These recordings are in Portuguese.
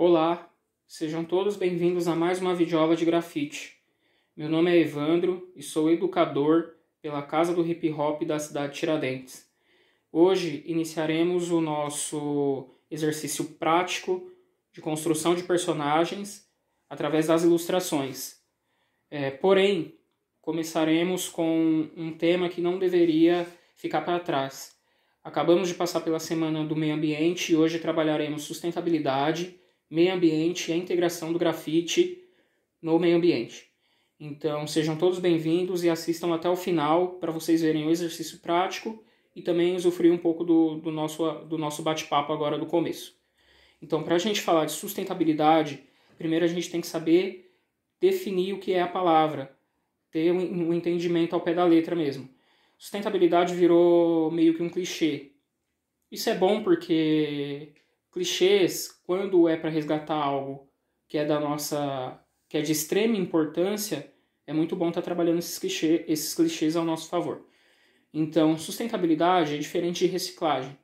Olá, sejam todos bem-vindos a mais uma videoaula de grafite. Meu nome é Evandro e sou educador pela Casa do Hip Hop da cidade de Tiradentes. Hoje iniciaremos o nosso exercício prático de construção de personagens através das ilustrações. É, porém, começaremos com um tema que não deveria ficar para trás. Acabamos de passar pela semana do meio ambiente e hoje trabalharemos sustentabilidade meio ambiente e a integração do grafite no meio ambiente. Então, sejam todos bem-vindos e assistam até o final para vocês verem o exercício prático e também usufruir um pouco do, do nosso, do nosso bate-papo agora do começo. Então, para a gente falar de sustentabilidade, primeiro a gente tem que saber definir o que é a palavra, ter um entendimento ao pé da letra mesmo. Sustentabilidade virou meio que um clichê. Isso é bom porque clichês, quando é para resgatar algo que é da nossa, que é de extrema importância, é muito bom estar tá trabalhando esses clichês, esses clichês ao nosso favor. Então, sustentabilidade é diferente de reciclagem.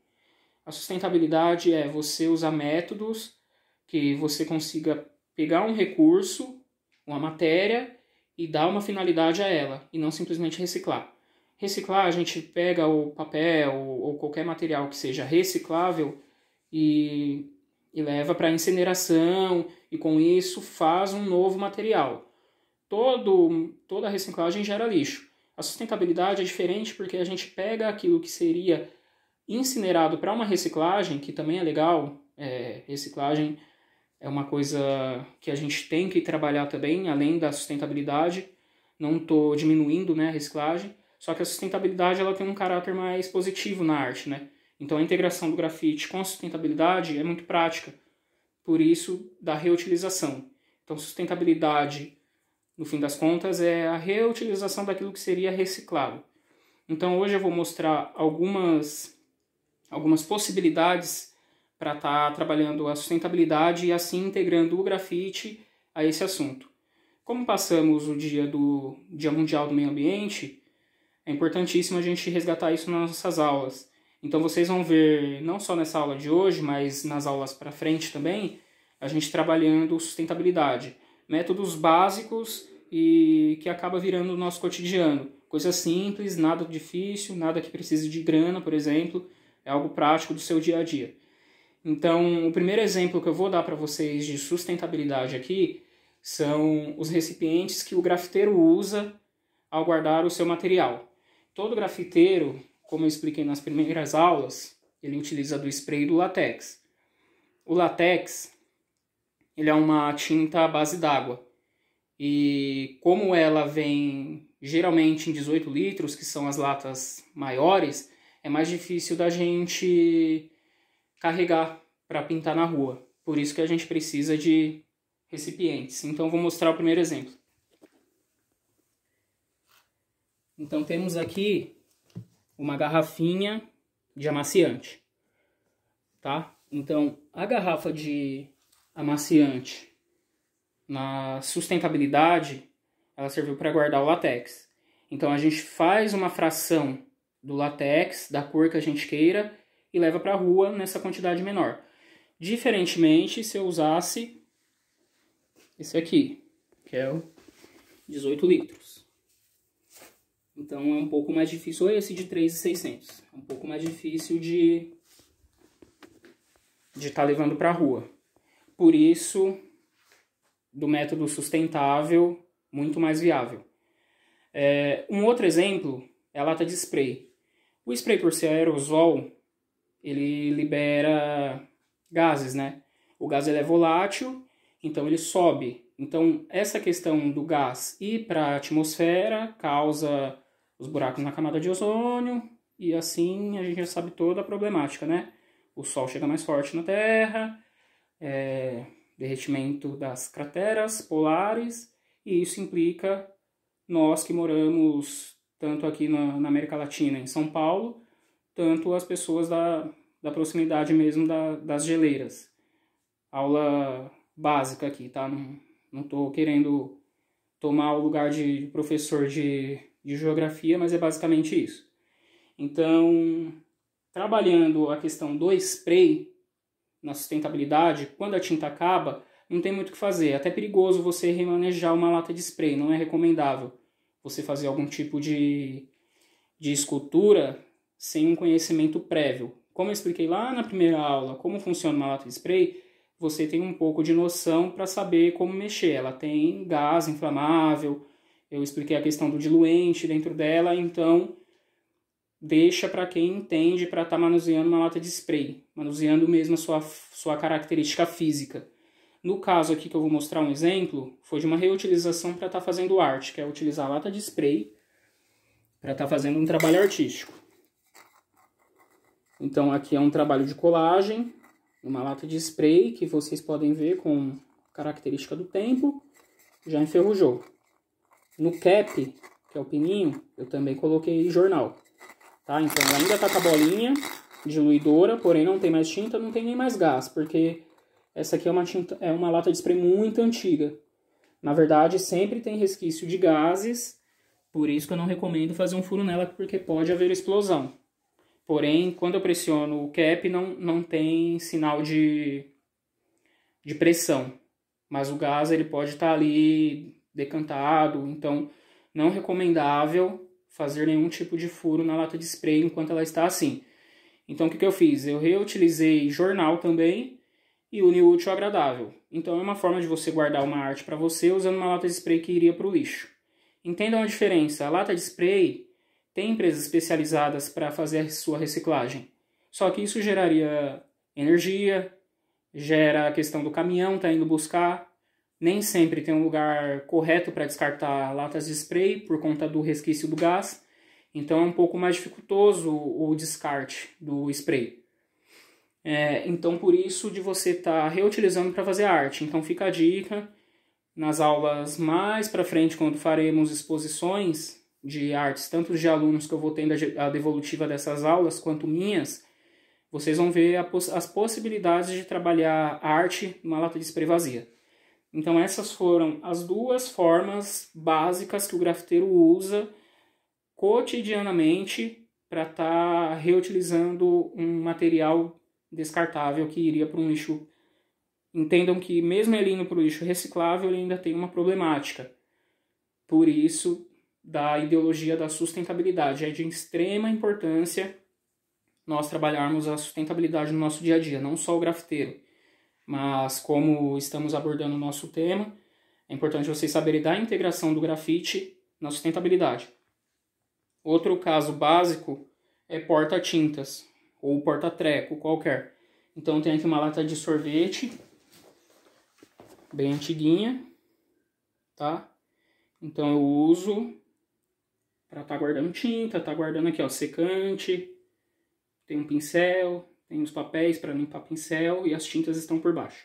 A sustentabilidade é você usar métodos que você consiga pegar um recurso, uma matéria e dar uma finalidade a ela e não simplesmente reciclar. Reciclar, a gente pega o papel ou qualquer material que seja reciclável e, e leva para incineração e com isso faz um novo material. Todo, toda a reciclagem gera lixo. A sustentabilidade é diferente porque a gente pega aquilo que seria incinerado para uma reciclagem, que também é legal, é, reciclagem é uma coisa que a gente tem que trabalhar também, além da sustentabilidade. Não estou diminuindo né, a reciclagem, só que a sustentabilidade ela tem um caráter mais positivo na arte, né? Então a integração do grafite com a sustentabilidade é muito prática, por isso da reutilização. Então sustentabilidade, no fim das contas, é a reutilização daquilo que seria reciclado. Então hoje eu vou mostrar algumas algumas possibilidades para estar tá trabalhando a sustentabilidade e assim integrando o grafite a esse assunto. Como passamos o dia do Dia Mundial do Meio Ambiente, é importantíssimo a gente resgatar isso nas nossas aulas então vocês vão ver, não só nessa aula de hoje, mas nas aulas para frente também, a gente trabalhando sustentabilidade. Métodos básicos e que acaba virando o nosso cotidiano. Coisa simples, nada difícil, nada que precise de grana, por exemplo, é algo prático do seu dia a dia. Então, o primeiro exemplo que eu vou dar para vocês de sustentabilidade aqui são os recipientes que o grafiteiro usa ao guardar o seu material. Todo grafiteiro como eu expliquei nas primeiras aulas, ele utiliza do spray e do latex. O latex, ele é uma tinta à base d'água. E como ela vem geralmente em 18 litros, que são as latas maiores, é mais difícil da gente carregar para pintar na rua. Por isso que a gente precisa de recipientes. Então vou mostrar o primeiro exemplo. Então temos aqui uma garrafinha de amaciante, tá? Então, a garrafa de amaciante na sustentabilidade, ela serviu para guardar o latex. Então, a gente faz uma fração do latex, da cor que a gente queira, e leva para a rua nessa quantidade menor. Diferentemente se eu usasse esse aqui, que é o 18 litros. Então é um pouco mais difícil, ou esse de 3,600, é um pouco mais difícil de de estar tá levando para a rua. Por isso, do método sustentável, muito mais viável. É, um outro exemplo é a lata de spray. O spray, por ser aerosol, ele libera gases, né? O gás ele é volátil, então ele sobe. Então, essa questão do gás ir para a atmosfera causa os buracos na camada de ozônio, e assim a gente já sabe toda a problemática, né? O Sol chega mais forte na Terra, é, derretimento das crateras polares, e isso implica nós que moramos tanto aqui na, na América Latina, em São Paulo, tanto as pessoas da, da proximidade mesmo da, das geleiras. Aula básica aqui, tá? Não, não tô querendo tomar o lugar de professor de de geografia, mas é basicamente isso. Então, trabalhando a questão do spray na sustentabilidade, quando a tinta acaba, não tem muito o que fazer. É até perigoso você remanejar uma lata de spray, não é recomendável você fazer algum tipo de, de escultura sem um conhecimento prévio. Como eu expliquei lá na primeira aula, como funciona uma lata de spray, você tem um pouco de noção para saber como mexer. Ela tem gás inflamável, eu expliquei a questão do diluente dentro dela, então deixa para quem entende para estar tá manuseando uma lata de spray, manuseando mesmo a sua, sua característica física. No caso aqui que eu vou mostrar um exemplo, foi de uma reutilização para estar tá fazendo arte, que é utilizar a lata de spray para estar tá fazendo um trabalho artístico. Então aqui é um trabalho de colagem, uma lata de spray que vocês podem ver com característica do tempo, já enferrujou. No cap, que é o pininho, eu também coloquei jornal. Tá? Então ela ainda tá com a bolinha diluidora, porém não tem mais tinta, não tem nem mais gás, porque essa aqui é uma tinta, é uma lata de spray muito antiga. Na verdade, sempre tem resquício de gases, por isso que eu não recomendo fazer um furo nela, porque pode haver explosão. Porém, quando eu pressiono o cap, não, não tem sinal de, de pressão. Mas o gás ele pode estar tá ali decantado, então não recomendável fazer nenhum tipo de furo na lata de spray enquanto ela está assim. Então o que, que eu fiz? Eu reutilizei jornal também e uni o útil agradável. Então é uma forma de você guardar uma arte para você usando uma lata de spray que iria para o lixo. Entendam a diferença, a lata de spray tem empresas especializadas para fazer sua reciclagem. Só que isso geraria energia, gera a questão do caminhão tá indo buscar, nem sempre tem um lugar correto para descartar latas de spray por conta do resquício do gás, então é um pouco mais dificultoso o descarte do spray. É, então, por isso de você estar tá reutilizando para fazer arte. Então, fica a dica. Nas aulas mais para frente, quando faremos exposições de artes, tanto de alunos que eu vou tendo a devolutiva dessas aulas, quanto minhas, vocês vão ver as possibilidades de trabalhar arte numa lata de spray vazia. Então, essas foram as duas formas básicas que o grafiteiro usa cotidianamente para estar tá reutilizando um material descartável que iria para um lixo. Entendam que, mesmo ele indo para o lixo reciclável, ele ainda tem uma problemática. Por isso, da ideologia da sustentabilidade. É de extrema importância nós trabalharmos a sustentabilidade no nosso dia a dia, não só o grafiteiro. Mas como estamos abordando o nosso tema, é importante vocês saberem da integração do grafite na sustentabilidade. Outro caso básico é porta-tintas ou porta-treco, qualquer. Então tem aqui uma lata de sorvete, bem antiguinha, tá? Então eu uso para estar tá guardando tinta, tá guardando aqui, ó, secante, tem um pincel, tem os papéis para limpar pincel e as tintas estão por baixo.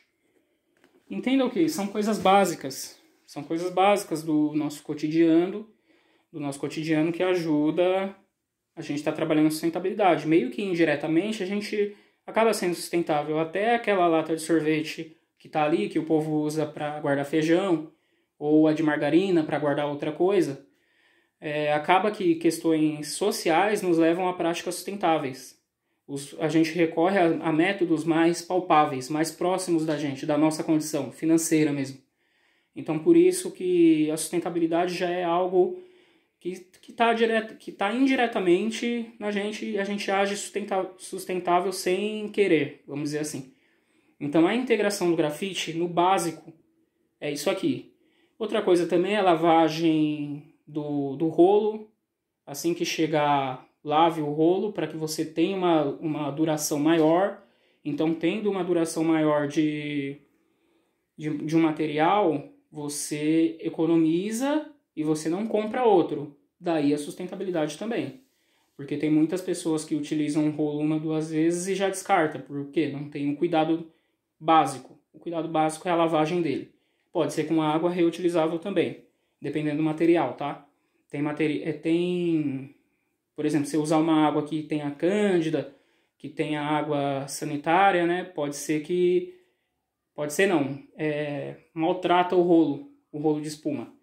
Entendam que são coisas básicas, são coisas básicas do nosso cotidiano, do nosso cotidiano que ajuda a gente estar tá trabalhando sustentabilidade. Meio que indiretamente a gente acaba sendo sustentável. Até aquela lata de sorvete que está ali, que o povo usa para guardar feijão, ou a de margarina para guardar outra coisa, é, acaba que questões sociais nos levam a práticas sustentáveis. Os, a gente recorre a, a métodos mais palpáveis, mais próximos da gente, da nossa condição financeira mesmo. Então, por isso que a sustentabilidade já é algo que está que tá que tá indiretamente na gente e a gente age sustenta, sustentável sem querer, vamos dizer assim. Então, a integração do grafite, no básico, é isso aqui. Outra coisa também é a lavagem do, do rolo, assim que chegar lave o rolo para que você tenha uma, uma duração maior. Então, tendo uma duração maior de, de, de um material, você economiza e você não compra outro. Daí a sustentabilidade também. Porque tem muitas pessoas que utilizam um rolo uma, duas vezes e já descarta, porque não tem um cuidado básico. O cuidado básico é a lavagem dele. Pode ser com água reutilizável também, dependendo do material, tá? Tem, é tem por exemplo, se eu usar uma água que tenha cândida, que tenha água sanitária, né? Pode ser que... Pode ser não. É, maltrata o rolo, o rolo de espuma.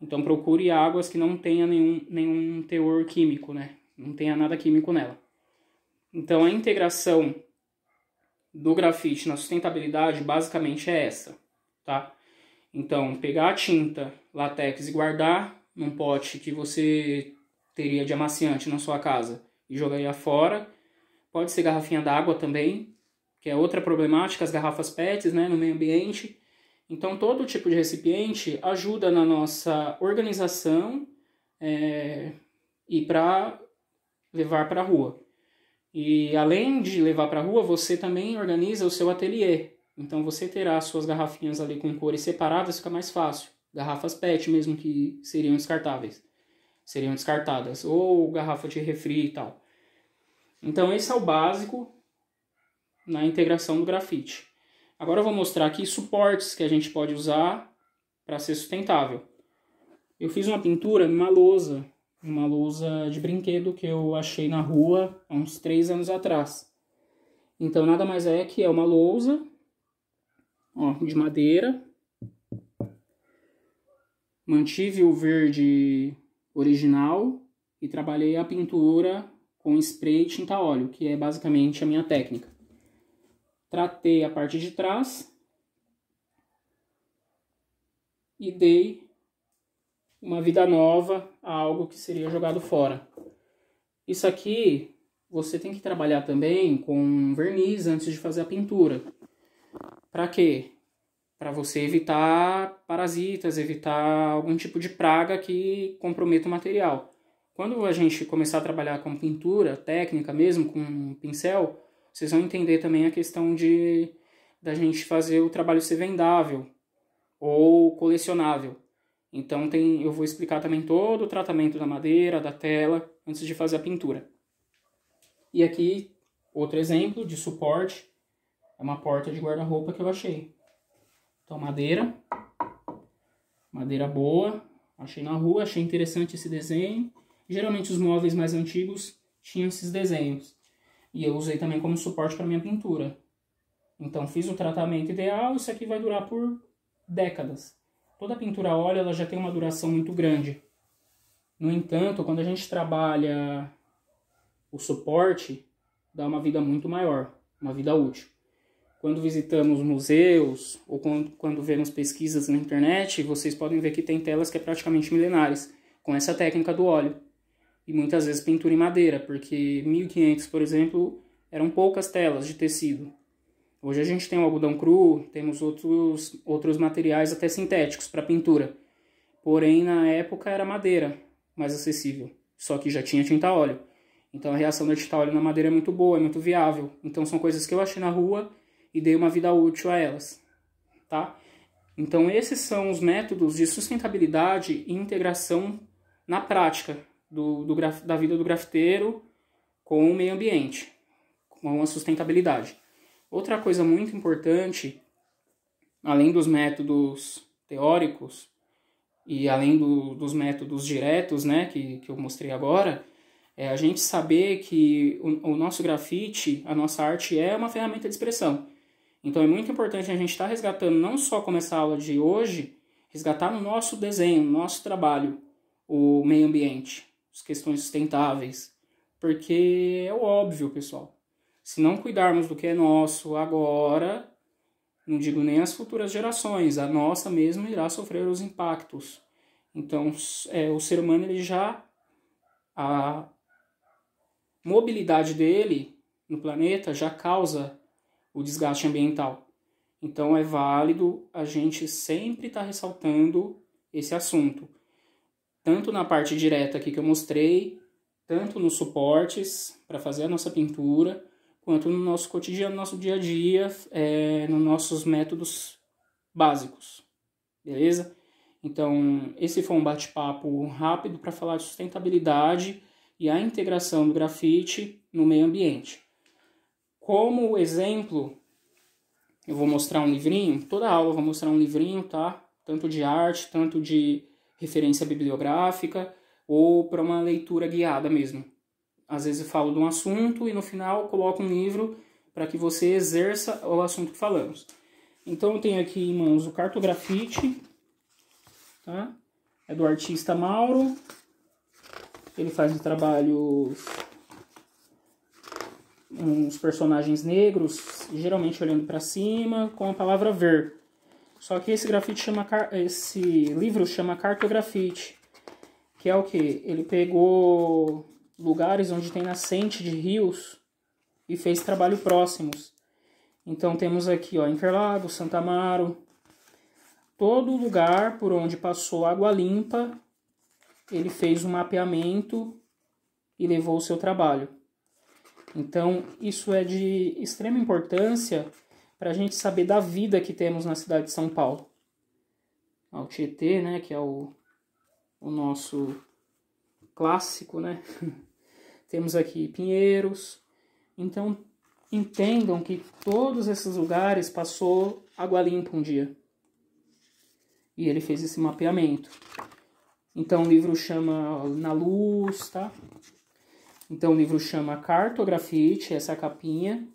Então procure águas que não tenha nenhum, nenhum teor químico, né? Não tenha nada químico nela. Então a integração do grafite na sustentabilidade basicamente é essa, tá? Então, pegar a tinta latex e guardar num pote que você teria de amaciante na sua casa e jogaria fora. Pode ser garrafinha d'água também, que é outra problemática, as garrafas PETs né, no meio ambiente. Então, todo tipo de recipiente ajuda na nossa organização é, e para levar para a rua. E além de levar para a rua, você também organiza o seu ateliê. Então você terá suas garrafinhas ali com cores separadas, fica mais fácil. Garrafas PET mesmo que seriam descartáveis seriam descartadas, ou garrafa de refri e tal. Então esse é o básico na integração do grafite. Agora eu vou mostrar aqui suportes que a gente pode usar para ser sustentável. Eu fiz uma pintura numa lousa, uma lousa de brinquedo que eu achei na rua há uns três anos atrás. Então nada mais é que é uma lousa ó, de madeira. Mantive o verde original e trabalhei a pintura com spray e tinta óleo, que é basicamente a minha técnica. Tratei a parte de trás e dei uma vida nova a algo que seria jogado fora. Isso aqui você tem que trabalhar também com verniz antes de fazer a pintura. Para quê? para você evitar parasitas, evitar algum tipo de praga que comprometa o material. Quando a gente começar a trabalhar com pintura técnica mesmo, com pincel, vocês vão entender também a questão de da gente fazer o trabalho ser vendável ou colecionável. Então tem, eu vou explicar também todo o tratamento da madeira, da tela, antes de fazer a pintura. E aqui outro exemplo de suporte, é uma porta de guarda-roupa que eu achei. Então, madeira. Madeira boa. Achei na rua, achei interessante esse desenho. Geralmente os móveis mais antigos tinham esses desenhos. E eu usei também como suporte para minha pintura. Então fiz o tratamento ideal, isso aqui vai durar por décadas. Toda pintura a óleo ela já tem uma duração muito grande. No entanto, quando a gente trabalha o suporte, dá uma vida muito maior, uma vida útil. Quando visitamos museus ou quando, quando vemos pesquisas na internet, vocês podem ver que tem telas que é praticamente milenares, com essa técnica do óleo. E muitas vezes pintura em madeira, porque 1500, por exemplo, eram poucas telas de tecido. Hoje a gente tem o algodão cru, temos outros, outros materiais até sintéticos para pintura. Porém, na época era madeira mais acessível, só que já tinha tinta óleo. Então a reação da tinta óleo na madeira é muito boa, é muito viável. Então são coisas que eu achei na rua e dei uma vida útil a elas, tá? Então esses são os métodos de sustentabilidade e integração na prática do, do da vida do grafiteiro com o meio ambiente, com a sustentabilidade. Outra coisa muito importante, além dos métodos teóricos e além do, dos métodos diretos, né, que, que eu mostrei agora, é a gente saber que o, o nosso grafite, a nossa arte é uma ferramenta de expressão. Então é muito importante a gente estar tá resgatando não só como essa aula de hoje, resgatar no nosso desenho, no nosso trabalho, o meio ambiente, as questões sustentáveis, porque é óbvio, pessoal. Se não cuidarmos do que é nosso agora, não digo nem as futuras gerações, a nossa mesmo irá sofrer os impactos. Então, é, o ser humano ele já a mobilidade dele no planeta já causa o desgaste ambiental. Então é válido a gente sempre estar tá ressaltando esse assunto, tanto na parte direta aqui que eu mostrei, tanto nos suportes para fazer a nossa pintura, quanto no nosso cotidiano, no nosso dia a dia, é, nos nossos métodos básicos, beleza? Então esse foi um bate-papo rápido para falar de sustentabilidade e a integração do grafite no meio ambiente. Como exemplo, eu vou mostrar um livrinho, toda aula eu vou mostrar um livrinho, tá? Tanto de arte, tanto de referência bibliográfica, ou para uma leitura guiada mesmo. Às vezes eu falo de um assunto e no final coloco um livro para que você exerça o assunto que falamos. Então eu tenho aqui em mãos o cartografite, tá? É do artista Mauro. Ele faz um trabalho uns personagens negros, geralmente olhando para cima, com a palavra ver. Só que esse grafite chama esse livro chama cartografite, que é o que ele pegou lugares onde tem nascente de rios e fez trabalho próximos. Então temos aqui, ó, Interlagos, Santa Amaro, todo lugar por onde passou água limpa, ele fez um mapeamento e levou o seu trabalho. Então, isso é de extrema importância para a gente saber da vida que temos na cidade de São Paulo. Ao Tietê, né, que é o, o nosso clássico, né? temos aqui Pinheiros. Então, entendam que todos esses lugares passou água limpa um dia. E ele fez esse mapeamento. Então, o livro chama Na Luz, tá? Então, o livro chama Cartografite, essa é a capinha.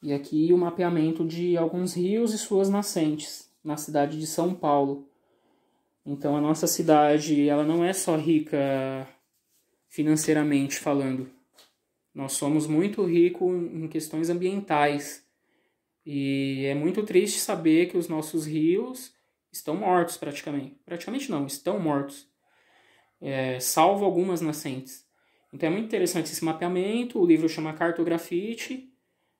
E aqui o mapeamento de alguns rios e suas nascentes na cidade de São Paulo. Então, a nossa cidade, ela não é só rica financeiramente falando. Nós somos muito ricos em questões ambientais. E é muito triste saber que os nossos rios estão mortos praticamente. Praticamente não, estão mortos é, salvo algumas nascentes. Então é muito interessante esse mapeamento. O livro chama Cartografite.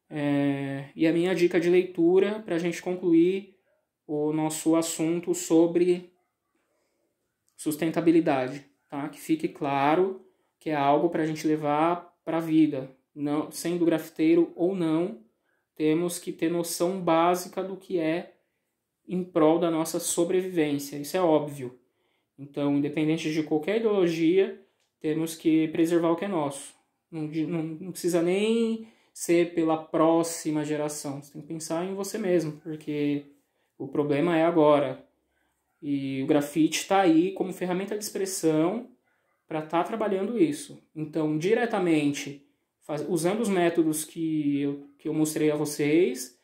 É, e a minha dica de leitura para a gente concluir o nosso assunto sobre sustentabilidade, tá? Que fique claro que é algo para a gente levar para a vida, não sendo grafiteiro ou não, temos que ter noção básica do que é em prol da nossa sobrevivência. Isso é óbvio. Então, independente de qualquer ideologia, temos que preservar o que é nosso. Não, não, não precisa nem ser pela próxima geração. Você tem que pensar em você mesmo, porque o problema é agora. E o grafite está aí como ferramenta de expressão para estar tá trabalhando isso. Então, diretamente, faz, usando os métodos que eu, que eu mostrei a vocês,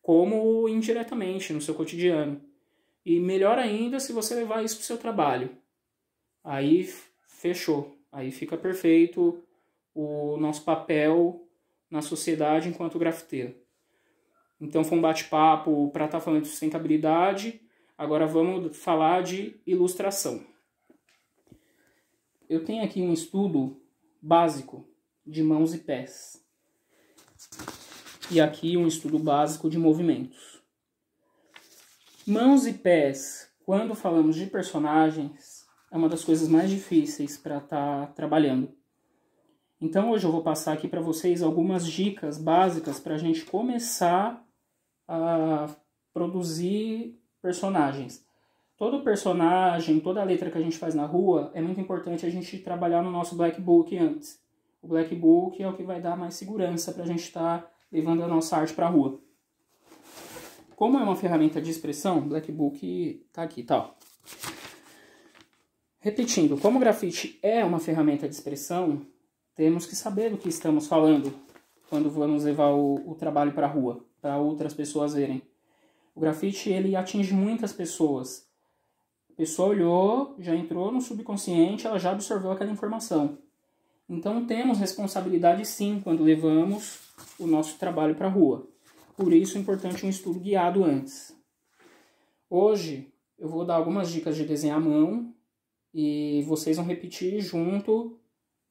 como indiretamente no seu cotidiano. E melhor ainda se você levar isso para o seu trabalho. Aí fechou. Aí fica perfeito o nosso papel na sociedade enquanto grafiteiro. Então foi um bate-papo para estar tá falando de sustentabilidade. Agora vamos falar de ilustração. Eu tenho aqui um estudo básico de mãos e pés. E aqui um estudo básico de movimentos. Mãos e pés, quando falamos de personagens, é uma das coisas mais difíceis para estar tá trabalhando. Então hoje eu vou passar aqui para vocês algumas dicas básicas para a gente começar a produzir personagens. Todo personagem, toda letra que a gente faz na rua, é muito importante a gente trabalhar no nosso black book antes. O black book é o que vai dar mais segurança para a gente estar tá levando a nossa arte para a rua. Como é uma ferramenta de expressão, Black Book tá aqui, tal. Tá, Repetindo, como o grafite é uma ferramenta de expressão, temos que saber do que estamos falando quando vamos levar o, o trabalho para a rua, para outras pessoas verem. O grafite ele atinge muitas pessoas. A pessoa olhou, já entrou no subconsciente, ela já absorveu aquela informação. Então temos responsabilidade sim quando levamos o nosso trabalho para a rua. Por isso é importante um estudo guiado antes. Hoje eu vou dar algumas dicas de desenhar à mão e vocês vão repetir junto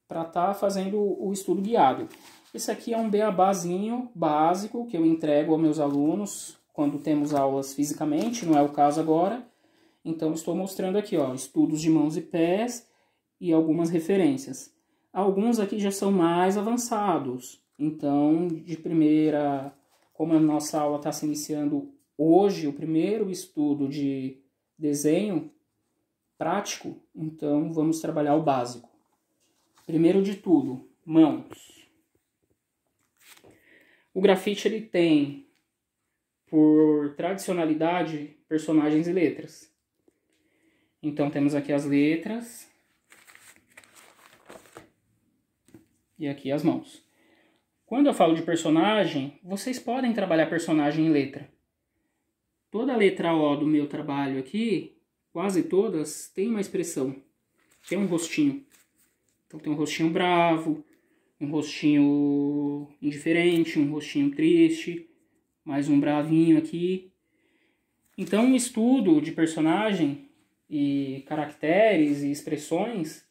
para estar tá fazendo o estudo guiado. Esse aqui é um beabazinho básico que eu entrego aos meus alunos quando temos aulas fisicamente, não é o caso agora. Então estou mostrando aqui, ó, estudos de mãos e pés e algumas referências. Alguns aqui já são mais avançados, então de primeira como a nossa aula está se iniciando hoje, o primeiro estudo de desenho prático, então vamos trabalhar o básico. Primeiro de tudo, mãos. O grafite ele tem, por tradicionalidade, personagens e letras. Então temos aqui as letras e aqui as mãos. Quando eu falo de personagem, vocês podem trabalhar personagem em letra. Toda a letra O do meu trabalho aqui, quase todas, tem uma expressão, tem um rostinho. Então tem um rostinho bravo, um rostinho indiferente, um rostinho triste, mais um bravinho aqui. Então, um estudo de personagem e caracteres e expressões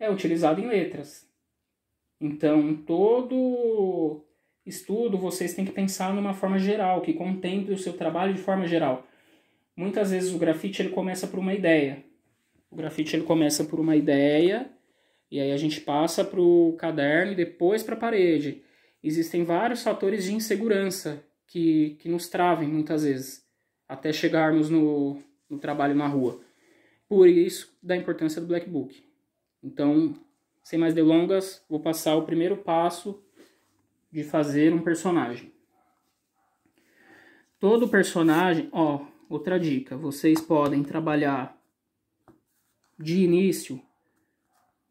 é utilizado em letras. Então, todo estudo vocês têm que pensar numa forma geral, que contemple o seu trabalho de forma geral. Muitas vezes o grafite ele começa por uma ideia. O grafite ele começa por uma ideia e aí a gente passa para o caderno e depois para a parede. Existem vários fatores de insegurança que, que nos travem muitas vezes até chegarmos no, no trabalho na rua. Por isso, da importância do Black Book. Então, sem mais delongas, vou passar o primeiro passo de fazer um personagem. Todo personagem, ó, outra dica, vocês podem trabalhar de início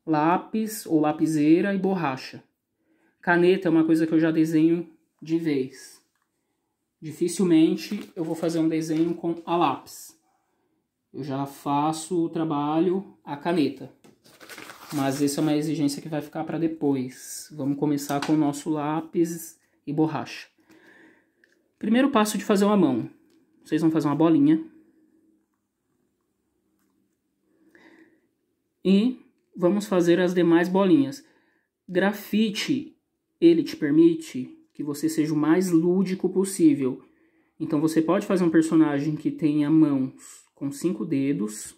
lápis ou lapiseira e borracha. Caneta é uma coisa que eu já desenho de vez. Dificilmente eu vou fazer um desenho com a lápis. Eu já faço o trabalho a caneta. Mas essa é uma exigência que vai ficar para depois. Vamos começar com o nosso lápis e borracha. Primeiro passo de fazer uma mão. Vocês vão fazer uma bolinha. E vamos fazer as demais bolinhas. Grafite, ele te permite que você seja o mais lúdico possível. Então você pode fazer um personagem que tenha mãos com cinco dedos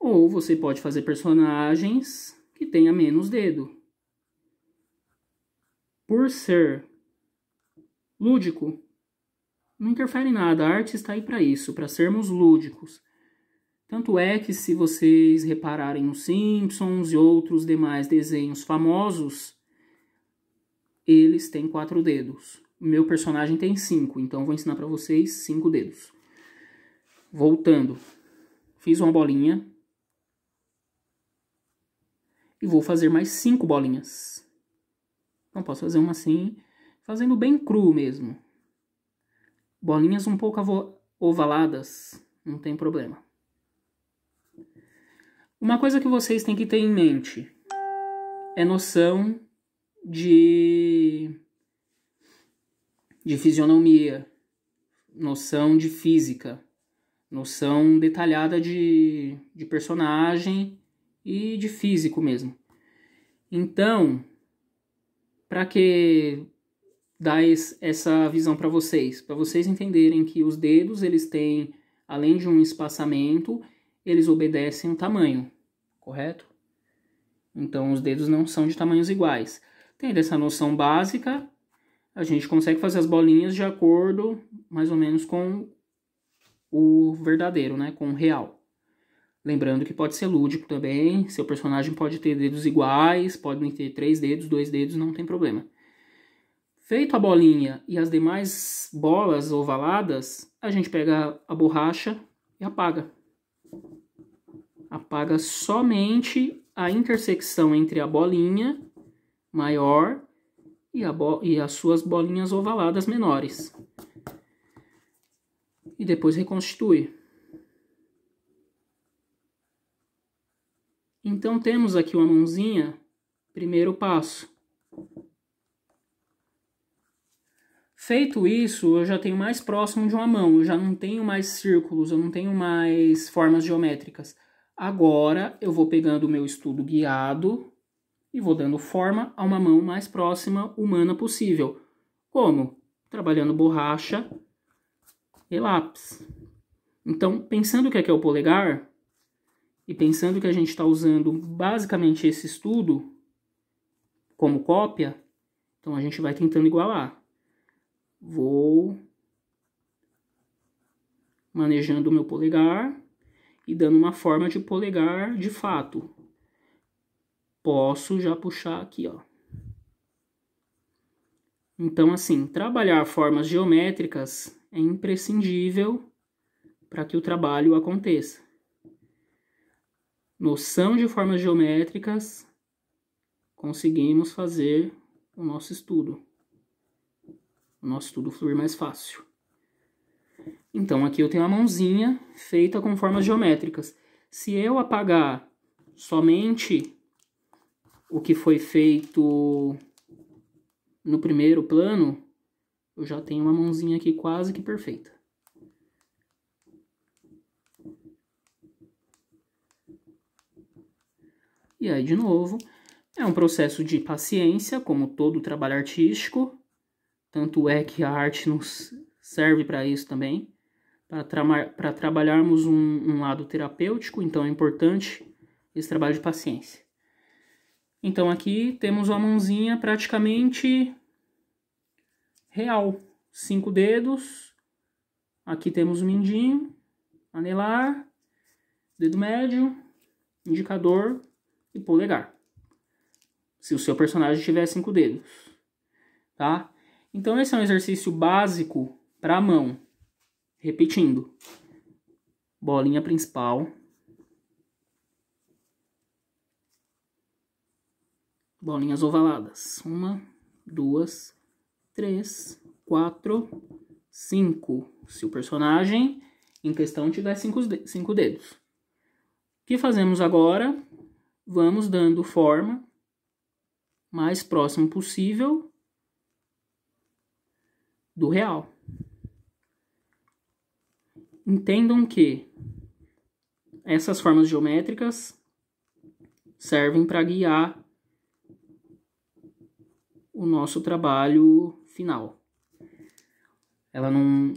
Ou você pode fazer personagens que tenha menos dedo. Por ser lúdico, não interfere em nada. A arte está aí para isso, para sermos lúdicos. Tanto é que, se vocês repararem nos Simpsons e outros demais desenhos famosos, eles têm quatro dedos. Meu personagem tem cinco, então vou ensinar para vocês cinco dedos. Voltando, fiz uma bolinha, e vou fazer mais cinco bolinhas. Então, posso fazer uma assim, fazendo bem cru mesmo. Bolinhas um pouco ovaladas, não tem problema. Uma coisa que vocês têm que ter em mente é noção de, de fisionomia, noção de física, noção detalhada de, de personagem e de físico mesmo. Então, para que dar essa visão para vocês, para vocês entenderem que os dedos eles têm, além de um espaçamento, eles obedecem o tamanho, correto? Então os dedos não são de tamanhos iguais. Tendo essa noção básica, a gente consegue fazer as bolinhas de acordo mais ou menos com o verdadeiro, né, com o real. Lembrando que pode ser lúdico também, seu personagem pode ter dedos iguais, podem ter três dedos, dois dedos, não tem problema. Feito a bolinha e as demais bolas ovaladas, a gente pega a borracha e apaga. Apaga somente a intersecção entre a bolinha maior e, e as suas bolinhas ovaladas menores. E depois reconstitui. Então, temos aqui uma mãozinha, primeiro passo. Feito isso, eu já tenho mais próximo de uma mão, eu já não tenho mais círculos, eu não tenho mais formas geométricas. Agora, eu vou pegando o meu estudo guiado e vou dando forma a uma mão mais próxima humana possível. Como? Trabalhando borracha e lápis. Então, pensando o que é, que é o polegar, e pensando que a gente está usando basicamente esse estudo como cópia, então a gente vai tentando igualar. Vou manejando o meu polegar e dando uma forma de polegar de fato. Posso já puxar aqui, ó. Então, assim, trabalhar formas geométricas é imprescindível para que o trabalho aconteça noção de formas geométricas, conseguimos fazer o nosso estudo. O nosso estudo fluir mais fácil. Então, aqui eu tenho a mãozinha feita com formas geométricas. Se eu apagar somente o que foi feito no primeiro plano, eu já tenho uma mãozinha aqui quase que perfeita. E aí, de novo, é um processo de paciência, como todo trabalho artístico. Tanto é que a arte nos serve para isso também, para tra trabalharmos um, um lado terapêutico, então é importante esse trabalho de paciência. Então aqui temos uma mãozinha praticamente real. Cinco dedos. Aqui temos o mindinho, anelar, dedo médio, indicador e polegar. Se o seu personagem tiver cinco dedos, tá? Então esse é um exercício básico para a mão. Repetindo. Bolinha principal. Bolinhas ovaladas. Uma, duas, três, quatro, cinco. Se o personagem em questão tiver cinco, de cinco dedos. O que fazemos agora vamos dando forma mais próximo possível do real. Entendam que essas formas geométricas servem para guiar o nosso trabalho final. Ela não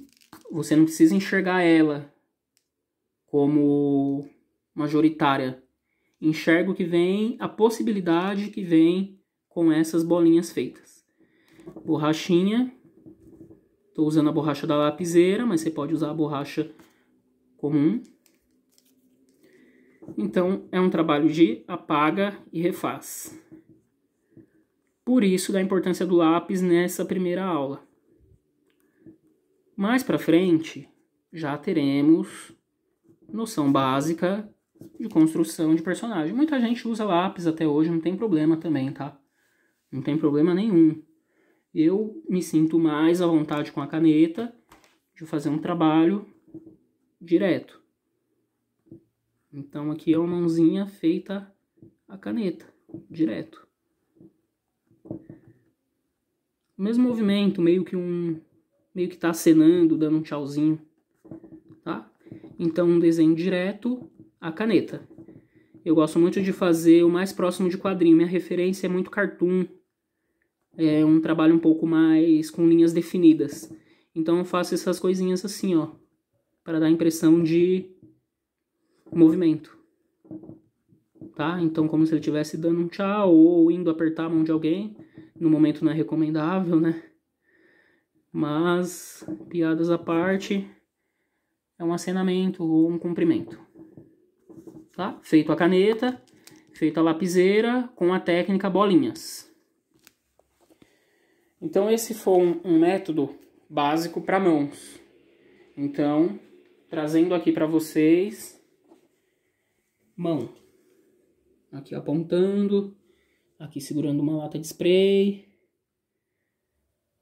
você não precisa enxergar ela como majoritária enxergo que vem, a possibilidade que vem com essas bolinhas feitas. Borrachinha. Estou usando a borracha da lapiseira, mas você pode usar a borracha comum. Então, é um trabalho de apaga e refaz. Por isso, da importância do lápis nessa primeira aula. Mais para frente, já teremos noção básica de construção de personagem. Muita gente usa lápis até hoje, não tem problema também, tá? Não tem problema nenhum. Eu me sinto mais à vontade com a caneta de fazer um trabalho direto. Então aqui é uma mãozinha feita a caneta, direto. O mesmo movimento, meio que um meio que tá acenando, dando um tchauzinho, tá? Então um desenho direto a caneta. Eu gosto muito de fazer o mais próximo de quadrinho. Minha referência é muito cartoon. É um trabalho um pouco mais com linhas definidas. Então eu faço essas coisinhas assim, ó. Para dar a impressão de movimento. Tá? Então como se ele estivesse dando um tchau ou indo apertar a mão de alguém. No momento não é recomendável, né? Mas, piadas à parte, é um acenamento ou um cumprimento tá? Feito a caneta, feito a lapiseira com a técnica bolinhas. Então esse foi um, um método básico para mãos. Então, trazendo aqui para vocês mão. Aqui apontando, aqui segurando uma lata de spray,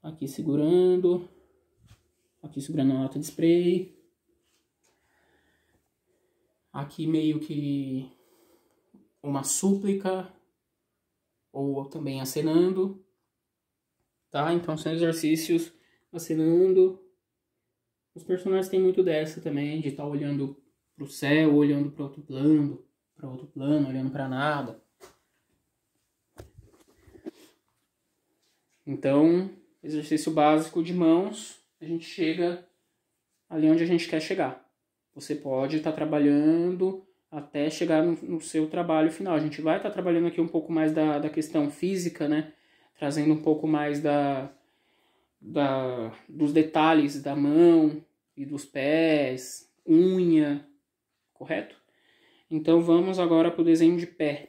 aqui segurando, aqui segurando uma lata de spray, Aqui meio que uma súplica ou também acenando, tá? Então são exercícios acenando. Os personagens têm muito dessa também, de estar tá olhando para o céu, olhando para outro plano, para outro plano, olhando para nada. Então, exercício básico de mãos, a gente chega ali onde a gente quer chegar. Você pode estar tá trabalhando até chegar no, no, seu trabalho final. A gente vai estar tá trabalhando aqui um pouco mais da, da questão física, né? Trazendo um pouco mais da, da, dos detalhes da mão e dos pés, unha, correto? Então vamos agora para o desenho de pé.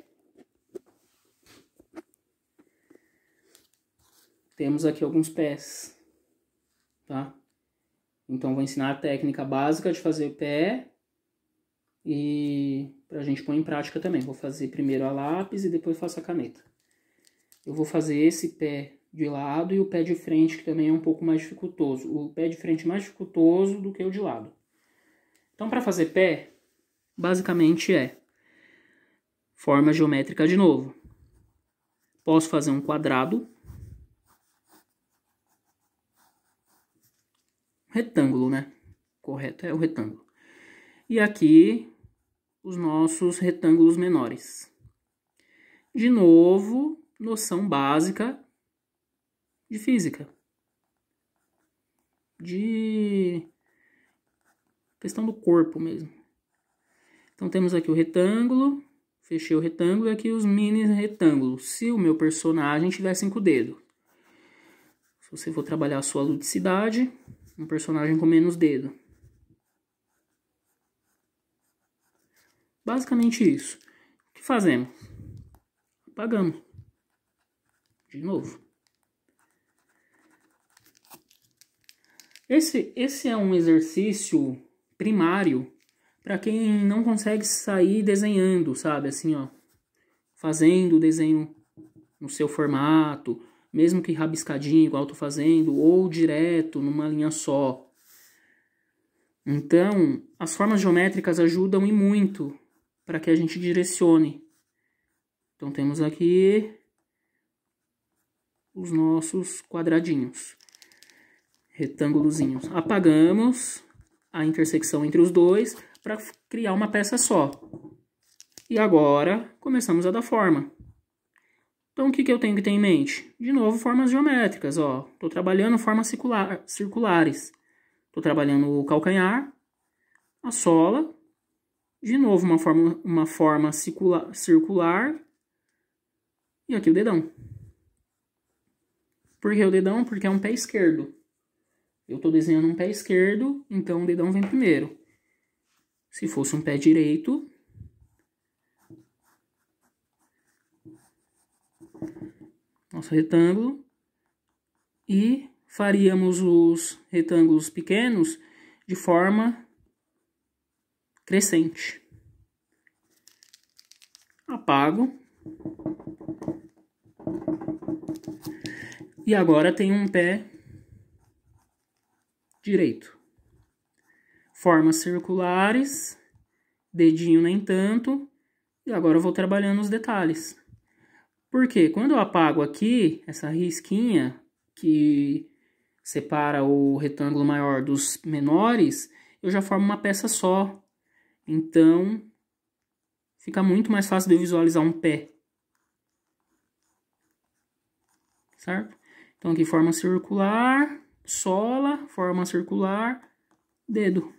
Temos aqui alguns pés, tá? Então, vou ensinar a técnica básica de fazer o pé e para a gente pôr em prática também. Vou fazer primeiro a lápis e depois faço a caneta. Eu vou fazer esse pé de lado e o pé de frente, que também é um pouco mais dificultoso. O pé de frente é mais dificultoso do que o de lado. Então, para fazer pé, basicamente é forma geométrica de novo. Posso fazer um quadrado retângulo, né? Correto, é o retângulo. E aqui os nossos retângulos menores. De novo, noção básica de física. De questão do corpo mesmo. Então temos aqui o retângulo, fechei o retângulo e aqui os mini retângulos. Se o meu personagem tiver cinco dedos. Se você for trabalhar a sua ludicidade, um personagem com menos dedo. Basicamente isso. O que fazemos? Apagamos. De novo. Esse, esse é um exercício primário para quem não consegue sair desenhando, sabe? Assim, ó. Fazendo o desenho no seu formato, mesmo que rabiscadinho, igual eu tô fazendo, ou direto, numa linha só. Então, as formas geométricas ajudam e muito para que a gente direcione. Então, temos aqui os nossos quadradinhos, retângulozinhos. Apagamos a intersecção entre os dois para criar uma peça só. E agora, começamos a dar forma. Então, o que, que eu tenho que ter em mente? De novo, formas geométricas. Estou trabalhando formas circular, circulares. Estou trabalhando o calcanhar, a sola. De novo, uma forma, uma forma circular. E aqui o dedão. Por que o dedão? Porque é um pé esquerdo. Eu estou desenhando um pé esquerdo, então o dedão vem primeiro. Se fosse um pé direito, nosso retângulo e faríamos os retângulos pequenos de forma crescente. Apago. E agora tem um pé direito. Formas circulares, dedinho nem tanto, e agora eu vou trabalhando os detalhes. Porque quando eu apago aqui, essa risquinha que separa o retângulo maior dos menores, eu já formo uma peça só. Então, fica muito mais fácil de eu visualizar um pé. Certo? Então, aqui forma circular, sola, forma circular, dedo.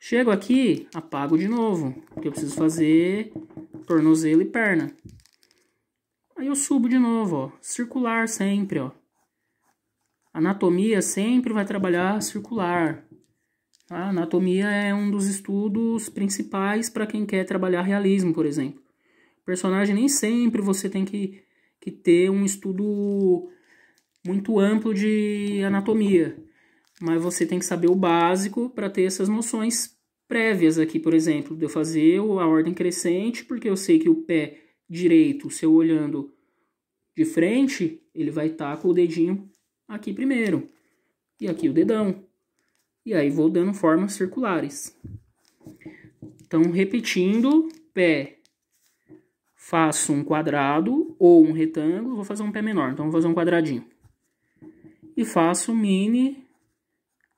Chego aqui, apago de novo, porque eu preciso fazer tornozelo e perna eu subo de novo, ó. Circular sempre, ó. Anatomia sempre vai trabalhar circular. A tá? anatomia é um dos estudos principais para quem quer trabalhar realismo, por exemplo. Personagem nem sempre você tem que, que ter um estudo muito amplo de anatomia, mas você tem que saber o básico para ter essas noções prévias aqui, por exemplo, de eu fazer a ordem crescente, porque eu sei que o pé direito, se eu olhando de frente, ele vai estar tá com o dedinho aqui primeiro. E aqui o dedão. E aí vou dando formas circulares. Então, repetindo, pé. Faço um quadrado ou um retângulo, vou fazer um pé menor, então vou fazer um quadradinho. E faço mini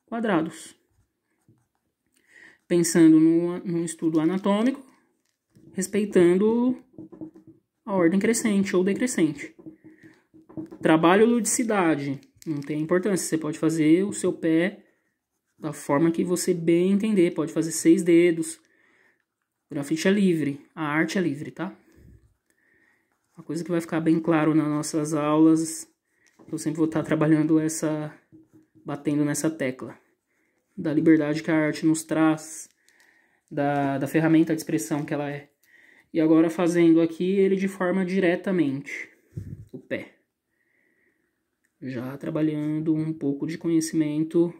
quadrados. Pensando num, num estudo anatômico, respeitando a ordem crescente ou decrescente. Trabalho ludicidade. Não tem importância. Você pode fazer o seu pé da forma que você bem entender. Pode fazer seis dedos. grafite é livre. A arte é livre, tá? Uma coisa que vai ficar bem claro nas nossas aulas. Eu sempre vou estar trabalhando essa... Batendo nessa tecla. Da liberdade que a arte nos traz. Da, da ferramenta de expressão que ela é. E agora fazendo aqui ele de forma diretamente, o pé. Já trabalhando um pouco de conhecimento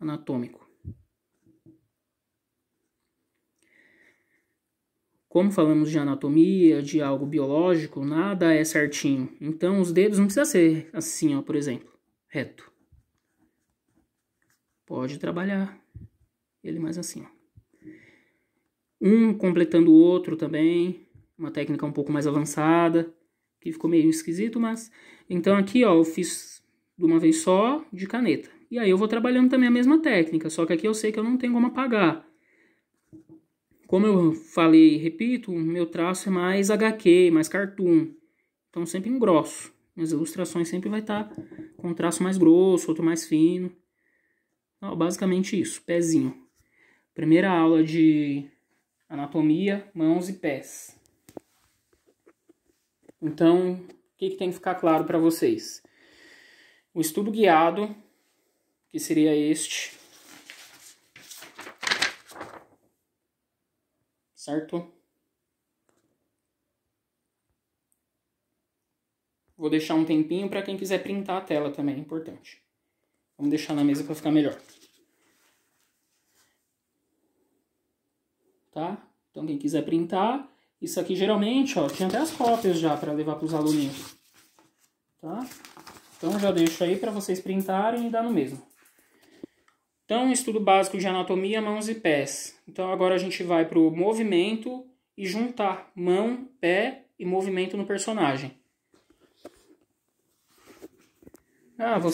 anatômico. Como falamos de anatomia, de algo biológico, nada é certinho. Então os dedos não precisa ser assim, ó, por exemplo, reto. Pode trabalhar ele mais assim, ó um completando o outro também, uma técnica um pouco mais avançada, que ficou meio esquisito, mas então aqui, ó, eu fiz de uma vez só de caneta. E aí eu vou trabalhando também a mesma técnica, só que aqui eu sei que eu não tenho como apagar. Como eu falei, repito, meu traço é mais HQ, mais cartoon. Então sempre engrosso. Minhas ilustrações sempre vai estar tá com um traço mais grosso, outro mais fino. basicamente isso, pezinho. Primeira aula de Anatomia, mãos e pés. Então, o que, que tem que ficar claro para vocês? O estudo guiado, que seria este, certo? Vou deixar um tempinho para quem quiser printar a tela também, é importante. Vamos deixar na mesa para ficar melhor. tá? Então quem quiser printar, isso aqui geralmente, ó, tinha até as cópias já para levar para os alunos, tá? Então já deixo aí para vocês printarem e dar no mesmo. Então, estudo básico de anatomia, mãos e pés. Então agora a gente vai para o movimento e juntar mão, pé e movimento no personagem. Ah, você